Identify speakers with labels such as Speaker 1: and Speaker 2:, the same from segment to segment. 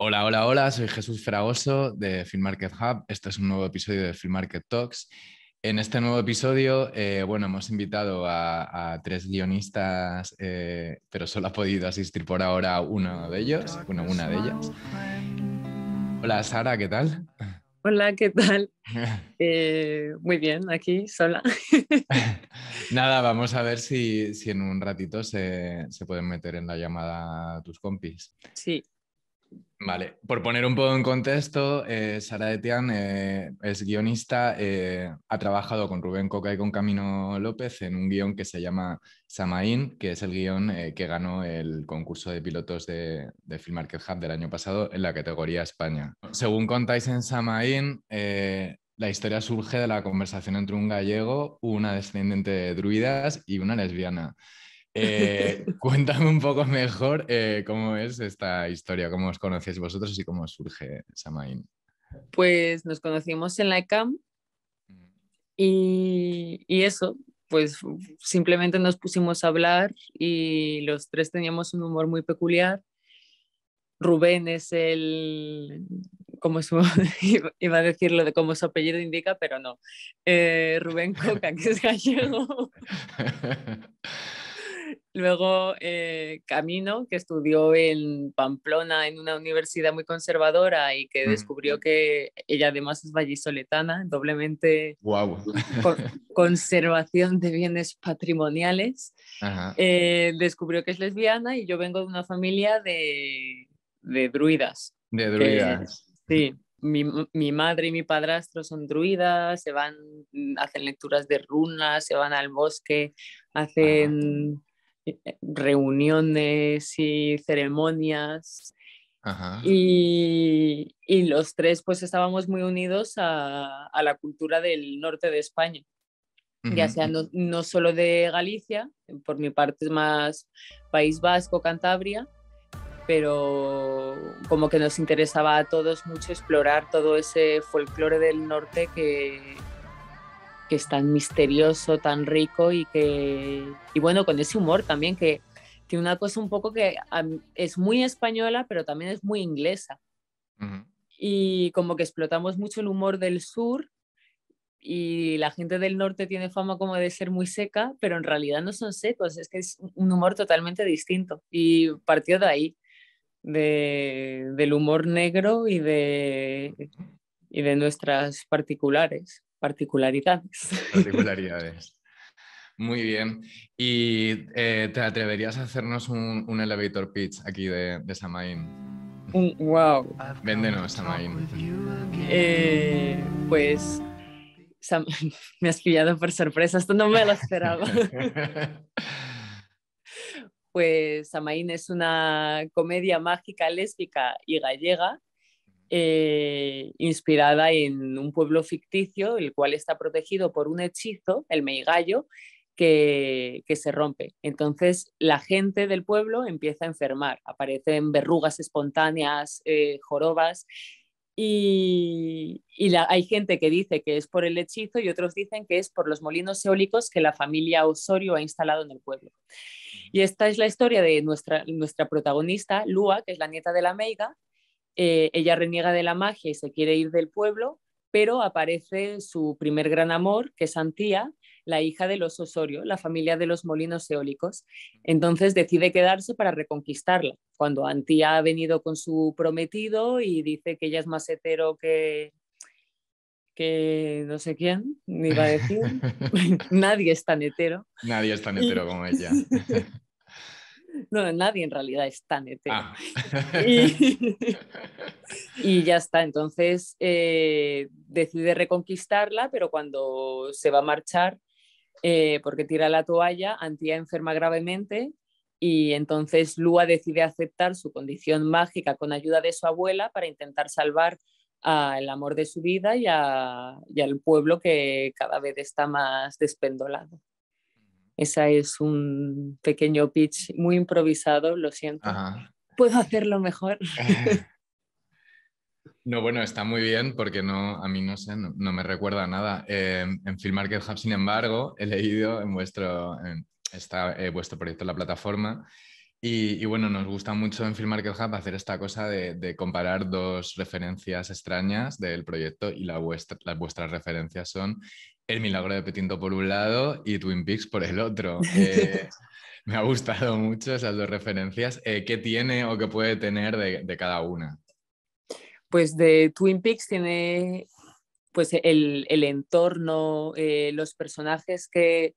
Speaker 1: Hola, hola, hola, soy Jesús Fragoso de Film Market Hub. Este es un nuevo episodio de Film Market Talks. En este nuevo episodio, eh, bueno, hemos invitado a, tres guionistas, eh, pero solo ha podido asistir por ahora uno de ellos, bueno, una de ellas. Hola, Sara, ¿qué tal?
Speaker 2: Hola, ¿qué tal? Eh, muy bien, aquí sola.
Speaker 1: Nada, vamos a ver si, si en un ratito se, se, pueden meter en la llamada tus compis. Sí, Vale, por poner un poco en contexto, eh, Sara Etian eh, es guionista, eh, ha trabajado con Rubén Coca y con Camino López en un guión que se llama Samaín, que es el guión que ganó el concurso de pilotos de, de Film Market Hub del año pasado en la categoría España. Según contáis en Samaín, la historia surge de la conversación entre un gallego, una descendiente de druidas y una lesbiana. Eh, cuéntame un poco mejor eh, cómo es esta historia, cómo os conocéis vosotros y cómo surge Samain.
Speaker 2: Pues nos conocimos en la ECAM mm. y, eso, pues simplemente nos pusimos a hablar y los tres teníamos un humor muy peculiar. Rubén es el, como su, iba a decirlo de cómo su apellido indica, pero no. Eh, Rubén Coca, que es gallego. Luego eh, Camino, que estudió en Pamplona en una universidad muy conservadora y que descubrió que ella además es vallisoletana, doblemente
Speaker 1: wow.
Speaker 2: conservación de bienes patrimoniales. Eh, descubrió que es lesbiana y yo vengo de una familia de, de druidas.
Speaker 1: De druidas.
Speaker 2: sí. Mi, mi, madre y mi padrastro son druidas, se van, hacen lecturas de runas, se van al bosque, hacen eh, eh, reuniones y ceremonias. Y, los tres pues estábamos muy unidos a, la cultura del norte de España, ya sea no, no, solo de Galicia, por mi parte es más País Vasco, Cantabria, pero como que nos interesaba a todos mucho explorar todo ese folclore del norte que, que es tan misterioso, tan rico y que, y bueno, con ese humor también que tiene una cosa un poco que es muy española, pero también es muy inglesa. Y como que explotamos mucho el humor del sur y la gente del norte tiene fama como de ser muy seca, pero en realidad no son secos, es que es un humor totalmente distinto y partió de ahí, del humor negro y de, y de nuestras particulares particularidades.
Speaker 1: Particularidades. Muy bien. ¿Y eh, te atreverías a hacernos un, elevator pitch aquí de, Samaín? Wow. Véndenos, Samaín. Eh, pues
Speaker 2: me has pillado por sorpresa, esto no me lo esperaba. pues Samaín es una comedia mágica, lésbica y gallega eh, inspirada en un pueblo ficticio, el cual está protegido por un hechizo, el meigallo, que, se rompe. Entonces la gente del pueblo empieza a enfermar, aparecen verrugas espontáneas, eh, jorobas. Y, hay gente que dice que es por el hechizo y otros dicen que es por los molinos eólicos que la familia Osorio ha instalado en el pueblo. Mm. Y esta es la historia de nuestra, nuestra protagonista, Lua, que es la nieta de la Meiga, eh, ella reniega de la magia y se quiere ir del pueblo, pero aparece su primer gran amor, que es Antía, la hija de los Osorio, la familia de los molinos eólicos. Entonces decide quedarse para reconquistarla, cuando Antía ha venido con su prometido y dice que ella es más hetero que, que no sé quién, ni va a decir. Nadie es tan hetero.
Speaker 1: Nadie es tan hetero como ella.
Speaker 2: no, nadie en realidad es tan eterno. Ah. Y, ya está, entonces eh, decide reconquistarla, pero cuando se va a marchar, eh, porque tira la toalla, Antía enferma gravemente y entonces Lua decide aceptar su condición mágica con ayuda de su abuela para intentar salvar al amor de su vida y, y al pueblo que cada vez está más despendolado. Esa es un pequeño pitch muy improvisado, lo siento. Puedo hacerlo mejor.
Speaker 1: No, bueno, está muy bien porque no, a mí no sé, no, me recuerda nada. Em, en Film Market Hub, sin embargo, he leído en vuestro, eh, vuestro proyecto en la plataforma y, bueno, nos gusta mucho en Film Market Hub hacer esta cosa de, comparar dos referencias extrañas del proyecto y las vuestras referencias son el milagro de Petinto por un lado y Twin Peaks por el otro. Eh, me ha gustado mucho esas dos referencias. Eh, ¿Qué tiene o qué puede tener de, cada una?
Speaker 2: Pues de Twin Peaks tiene pues el, entorno, eh, los personajes que,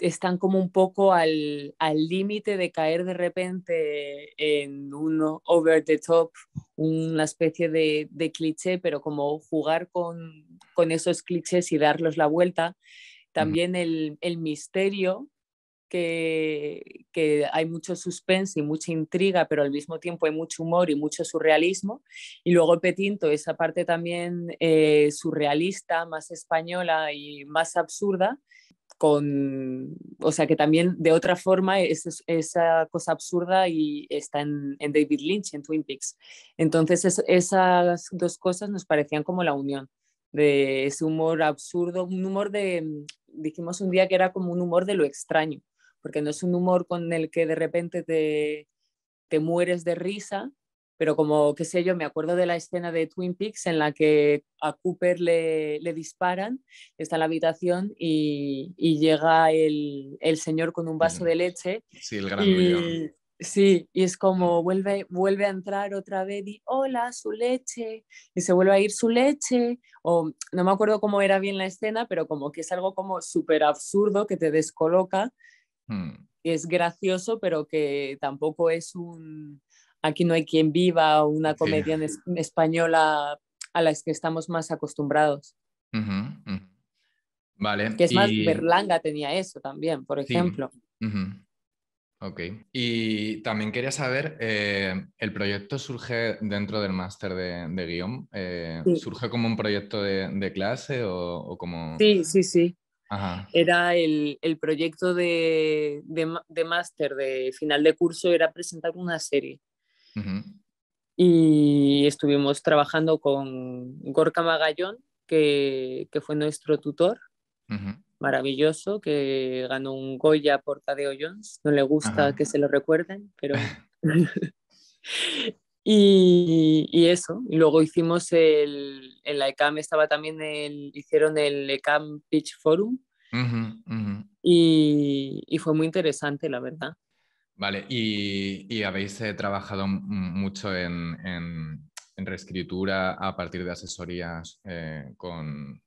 Speaker 2: están como un poco al límite de caer de repente en uno over the top, una especie de, de cliché, pero como jugar con, esos clichés y darlos la vuelta. También el, misterio, que, hay mucho suspense y mucha intriga, pero al mismo tiempo hay mucho humor y mucho surrealismo. Y luego el Petinto, esa parte también eh, surrealista, más española y más absurda, con, o sea, que también de otra forma es, esa cosa absurda y está en, David Lynch, en Twin Peaks. Entonces esas dos cosas nos parecían como la unión de ese humor absurdo, un humor de, mm, dijimos un día que era como un humor de lo extraño, porque no es un humor con el que de repente te, te mueres de risa, pero como, qué sé yo, me acuerdo de la escena de Twin Peaks en la que a Cooper le, le disparan, está en la habitación y, y llega el, el, señor con un vaso de leche.
Speaker 1: Sí, el gran y,
Speaker 2: Sí, y es como vuelve, vuelve a entrar otra vez y hola, su leche, y se vuelve a ir su leche, o no me acuerdo cómo era bien la escena, pero como que es algo como súper absurdo que te descoloca, mm. es gracioso, pero que tampoco es un, Aquí no hay quien viva una comedia española a las que estamos más acostumbrados.
Speaker 1: Vale. Que es más, Berlanga
Speaker 2: tenía eso también, por ejemplo.
Speaker 1: Ok. Y también quería saber, eh, ¿el proyecto surge dentro del máster de, guión? Eh, ¿Surge como un proyecto de, clase o, como...? Sí, sí, sí.
Speaker 2: Era el, proyecto de, de máster de final de curso, era presentar una serie. Y estuvimos trabajando con Gorka Magallón, que, fue nuestro tutor, maravilloso, que ganó un Goya por Tadeo Jones. No le gusta que se lo recuerden, pero... y, y, eso, luego hicimos el, en la ECAM estaba también el, hicieron el ECAM Pitch Forum y fue muy interesante, la verdad.
Speaker 1: Vale, y, habéis eh, trabajado mucho en, reescritura a partir de asesorías eh, con,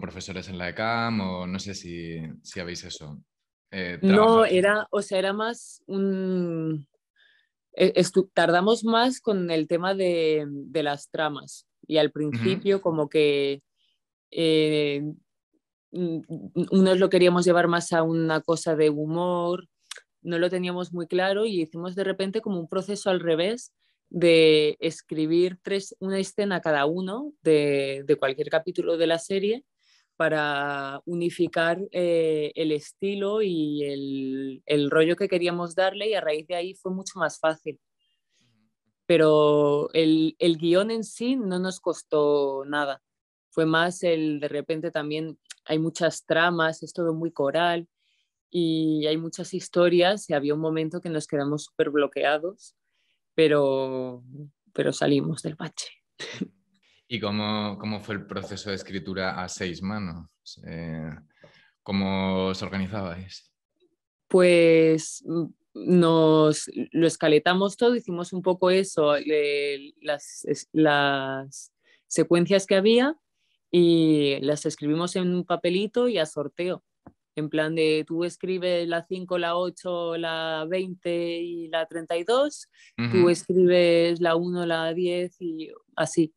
Speaker 1: profesores en la ECAM o no sé si, si habéis eso. Eh, no,
Speaker 2: era, o sea, era más un... E, tardamos más con el tema de, las tramas y al principio como que unos lo queríamos llevar más a una cosa de humor, no lo teníamos muy claro y hicimos de repente como un proceso al revés de escribir tres, una escena cada uno de, cualquier capítulo de la serie para unificar eh, el estilo y el, rollo que queríamos darle y a raíz de ahí fue mucho más fácil. Pero el, el guión en sí no nos costó nada. Fue más el de repente también hay muchas tramas, es todo muy coral y hay muchas historias y había un momento que nos quedamos súper bloqueados, pero, pero salimos del bache.
Speaker 1: ¿Y cómo, cómo fue el proceso de escritura a seis manos? Eh, ¿Cómo os organizabais?
Speaker 2: Pues mm, nos lo escaletamos todo, hicimos un poco eso, las secuencias que había y las escribimos en un papelito y a sorteo. En plan de tú escribes la 5, la 8, la 20 y la 32, tú escribes la 1, la 10 y así.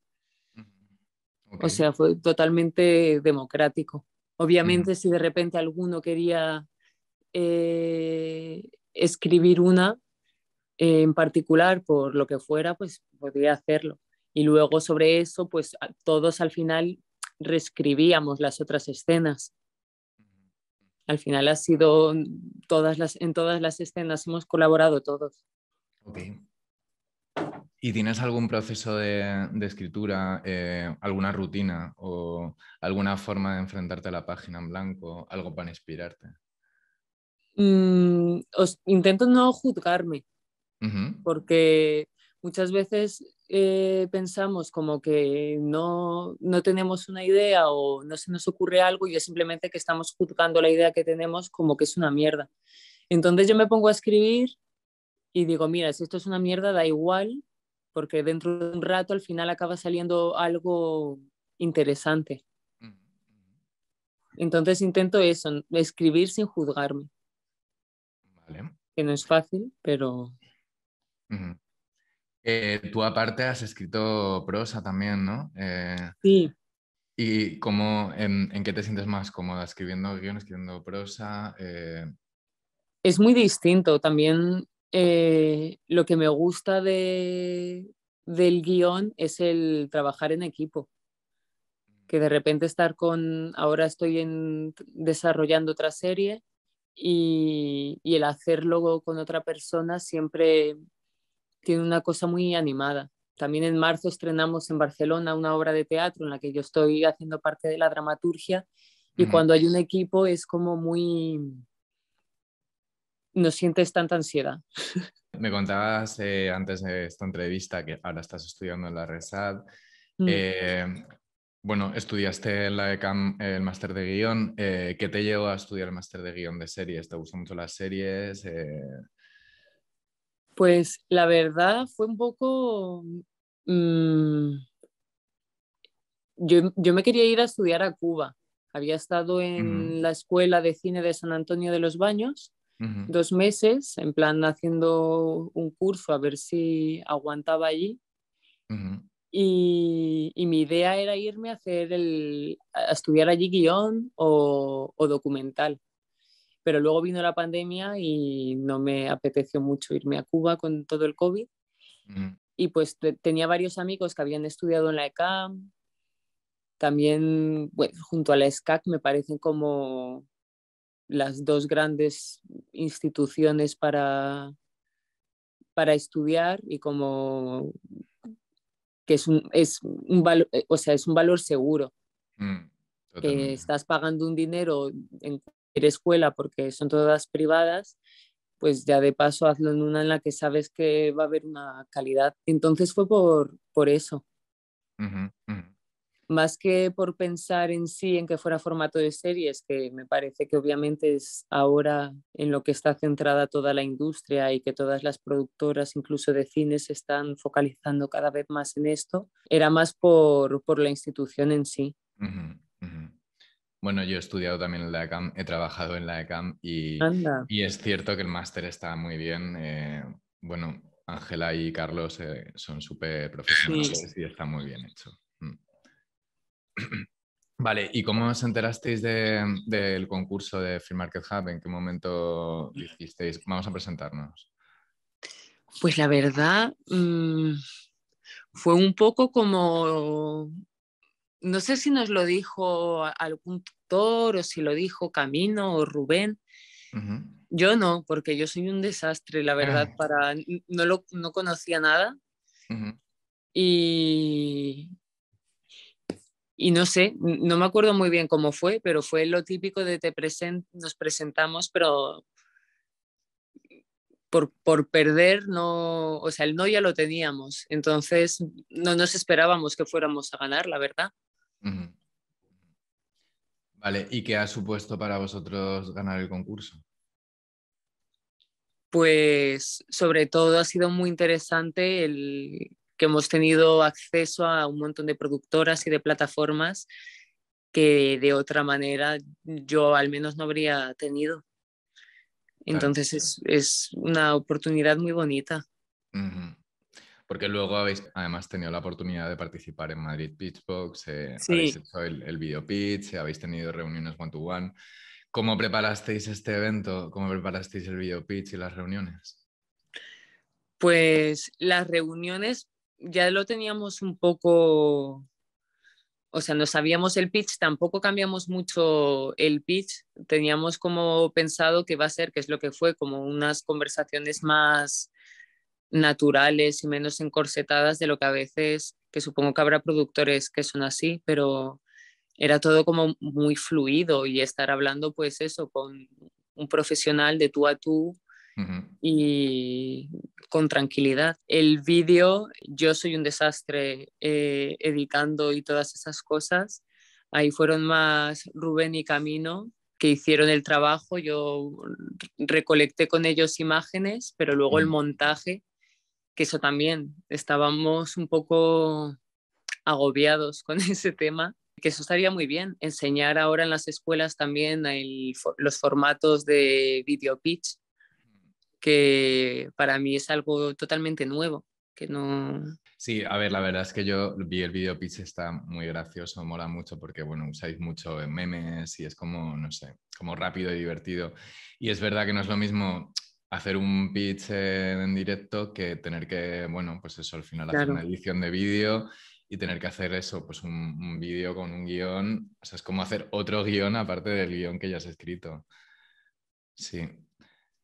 Speaker 2: O sea, fue totalmente democrático. Obviamente, si de repente alguno quería eh, escribir una eh, en particular por lo que fuera, pues podía hacerlo. Y luego sobre eso, pues todos al final reescribíamos las otras escenas. Al final ha sido todas las, en todas las escenas hemos colaborado todos.
Speaker 1: ¿Y tienes algún proceso de, escritura, eh, alguna rutina o alguna forma de enfrentarte a la página en blanco, algo para inspirarte?
Speaker 2: Mm, os, intento no juzgarme,
Speaker 1: porque
Speaker 2: muchas veces eh, pensamos como que no, no tenemos una idea o no se nos ocurre algo y es simplemente que estamos juzgando la idea que tenemos como que es una mierda. Entonces yo me pongo a escribir y digo, mira, si esto es una mierda, da igual, porque dentro de un rato al final acaba saliendo algo interesante.
Speaker 1: Mm, mm.
Speaker 2: Entonces intento eso, escribir sin juzgarme.
Speaker 1: Vale. Que no es fácil, pero... Eh, tú aparte has escrito prosa también, ¿no? Eh, sí. ¿Y cómo, en, qué te sientes más cómoda? ¿Escribiendo guión, escribiendo prosa? Eh, es muy distinto. También lo que me gusta de,
Speaker 2: del guión es el trabajar en equipo. Que de repente estar con, ahora estoy en, desarrollando otra serie y, y el hacerlo con otra persona siempre tiene una cosa muy animada. También en marzo estrenamos en Barcelona una obra de teatro en la que yo estoy haciendo parte de la dramaturgia y cuando hay un equipo es como muy... no sientes tanta ansiedad.
Speaker 1: Me contabas eh, antes de esta entrevista que ahora estás estudiando en la RESAD. Mm. Eh, bueno, estudiaste en la ECAM el máster de guión. Eh, ¿Qué te llevó a estudiar el máster de guión de series? ¿Te gustan mucho las series? Eh,
Speaker 2: pues la verdad fue un poco... Mm, yo, me quería ir a estudiar a Cuba. Había estado en la escuela de cine de San Antonio de los Baños dos meses, en plan haciendo un curso a ver si aguantaba allí. y, mi idea era irme a hacer el, estudiar allí guión o, o documental pero luego vino la pandemia y no me apeteció mucho irme a Cuba con todo el COVID. Y pues tenía varios amigos que habían estudiado en la ECAM, también junto a la SCAC me parecen como las dos grandes instituciones para, para estudiar y como que es un, es un, eh, o sea, es un valor seguro. Mm, que estás pagando un dinero en escuela porque son todas privadas, pues ya de paso hazlo en una en la que sabes que va a haber una calidad. Entonces fue por, por eso. Más que por pensar en sí, en que fuera formato de series, que me parece que obviamente es ahora en lo que está centrada toda la industria y que todas las productoras, incluso de cines se están focalizando cada vez más en esto, era más por, por la institución en sí.
Speaker 1: Bueno, yo he estudiado también en la ECAM, he trabajado en la ECAM y, y es cierto que el máster está muy bien. Eh, bueno, Ángela y Carlos eh, son súper profesionales y está muy bien hecho. Mm. Vale, ¿y cómo os enterasteis del concurso de Free Market Hub? ¿En qué momento hicisteis? Vamos a presentarnos.
Speaker 2: Pues la verdad mm, fue un poco como no sé si nos lo dijo algún tutor o si lo dijo Camino o Rubén. Yo no, porque yo soy un desastre, la verdad, ah. para no, lo, no conocía nada. Y, y no sé, no me acuerdo muy bien cómo fue, pero fue lo típico de te nos presentamos, pero por, por, perder, no, o sea, el no ya lo teníamos, entonces no nos esperábamos que fuéramos a ganar, la verdad.
Speaker 1: Vale, ¿y qué ha supuesto para vosotros ganar el concurso?
Speaker 2: Pues sobre todo ha sido muy interesante el que hemos tenido acceso a un montón de productoras y de plataformas que de otra manera yo al menos no habría tenido. Entonces es, una oportunidad muy bonita.
Speaker 1: Porque luego habéis además tenido la oportunidad de participar en Madrid Pitchbox, eh, habéis hecho el, video pitch, habéis tenido reuniones one-to-one. -one. to one cómo preparasteis este evento? ¿Cómo preparasteis el video pitch y las reuniones? Pues
Speaker 2: las reuniones ya lo teníamos un poco, o sea, no sabíamos el pitch, tampoco cambiamos mucho el pitch, teníamos como pensado que va a ser, que es lo que fue, como unas conversaciones más naturales y menos encorsetadas de lo que a veces, que supongo que habrá productores que son así, pero era todo como muy fluido y estar hablando pues eso con un profesional de tú a tú y con tranquilidad. El vídeo, yo soy un desastre eh, editando y todas esas cosas. Ahí fueron más Rubén y Camino que hicieron el trabajo. Yo recolecté con ellos imágenes, pero luego el mm. montaje que eso también, estábamos un poco agobiados con ese tema, que eso estaría muy bien, enseñar ahora en las escuelas también los formatos de video pitch, que para mí es algo totalmente nuevo, que no...
Speaker 1: Sí, a ver, la verdad es que yo vi el video pitch, está muy gracioso, mola mucho porque, bueno, usáis mucho en memes y es como, no sé, como rápido y divertido. Y es verdad que no es lo mismo hacer un pitch en directo que tener que, bueno, pues eso, al final hacer una edición de vídeo y tener que hacer eso, pues un, vídeo con un guión, o sea, es como hacer otro guión aparte del guión que ya has escrito. Sí.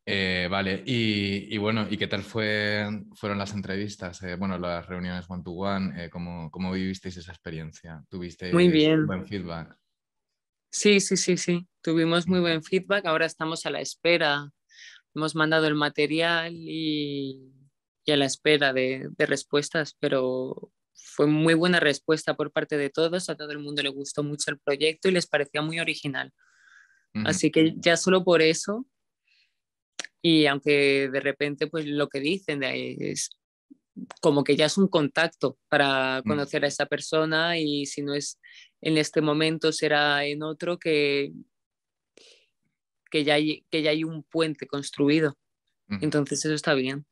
Speaker 1: Eh, vale, y, bueno, ¿y qué tal fue, fueron las entrevistas? Eh, bueno, las reuniones one-to-one, eh, ¿cómo, vivisteis esa experiencia? ¿Tuvisteis muy bien. buen feedback?
Speaker 2: Sí, sí, sí, sí, tuvimos muy mm. buen feedback, ahora estamos a la espera hemos mandado el material y, ya a la espera de, respuestas, pero fue muy buena respuesta por parte de todos, a todo el mundo le gustó mucho el proyecto y les parecía muy original. Así que ya solo por eso, y aunque de repente pues lo que dicen de ahí es como que ya es un contacto para conocer a esa persona y si no es en este momento será en otro que que ya hay, que ya hay un puente construido. Entonces eso está bien.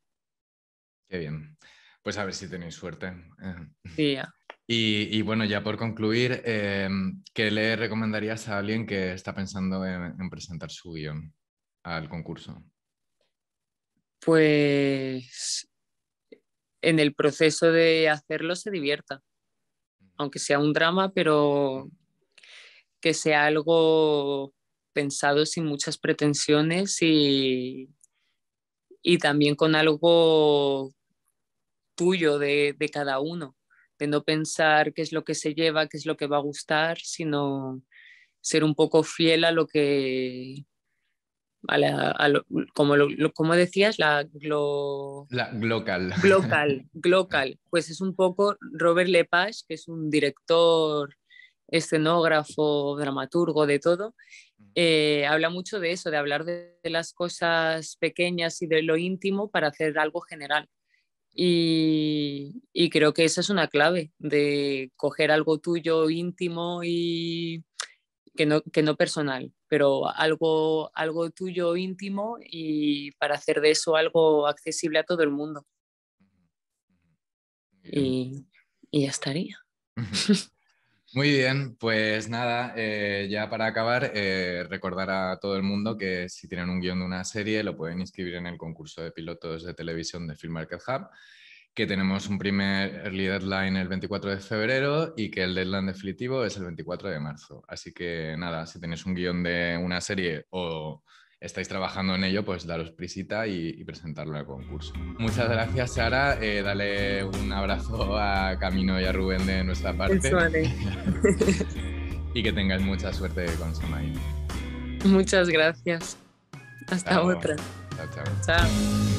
Speaker 1: Qué bien. Pues a ver si tenéis suerte. Eh. Sí, Y, bueno, ya por concluir, eh, ¿qué le recomendarías a alguien que está pensando en, en presentar su guión al concurso? Pues en el proceso
Speaker 2: de hacerlo se divierta, aunque sea un drama, pero que sea algo pensado sin muchas pretensiones y, y también con algo tuyo de, cada uno, de no pensar qué es lo que se lleva, qué es lo que va a gustar, sino ser un poco fiel a lo que, a como, como decías, la, local. Pues es un poco Robert Lepage, que es un director escenógrafo, dramaturgo, de todo, eh, habla mucho de eso, de hablar de, las cosas pequeñas y de lo íntimo para hacer algo general. Y, creo que esa es una clave, de coger algo tuyo íntimo y que no, personal, pero algo, algo tuyo íntimo y para hacer de eso algo accesible a todo el mundo.
Speaker 1: Y, y ya estaría. Muy bien, pues nada, eh, ya para acabar, eh, recordar a todo el mundo que si tienen un guión de una serie lo pueden inscribir en el concurso de pilotos de televisión de Film Market Hub, que tenemos un primer early deadline el 24 de febrero y que el deadline definitivo es el 24 de marzo. Así que nada, si tenéis un guión de una serie o estáis trabajando en ello, pues daros prisita y, presentarlo al concurso. Muchas gracias, Sara. Eh, dale un abrazo a Camino y a Rubén de nuestra parte. y que tengáis mucha suerte con Samaín.
Speaker 2: Muchas gracias. Hasta otra.
Speaker 1: chao. chao. chao.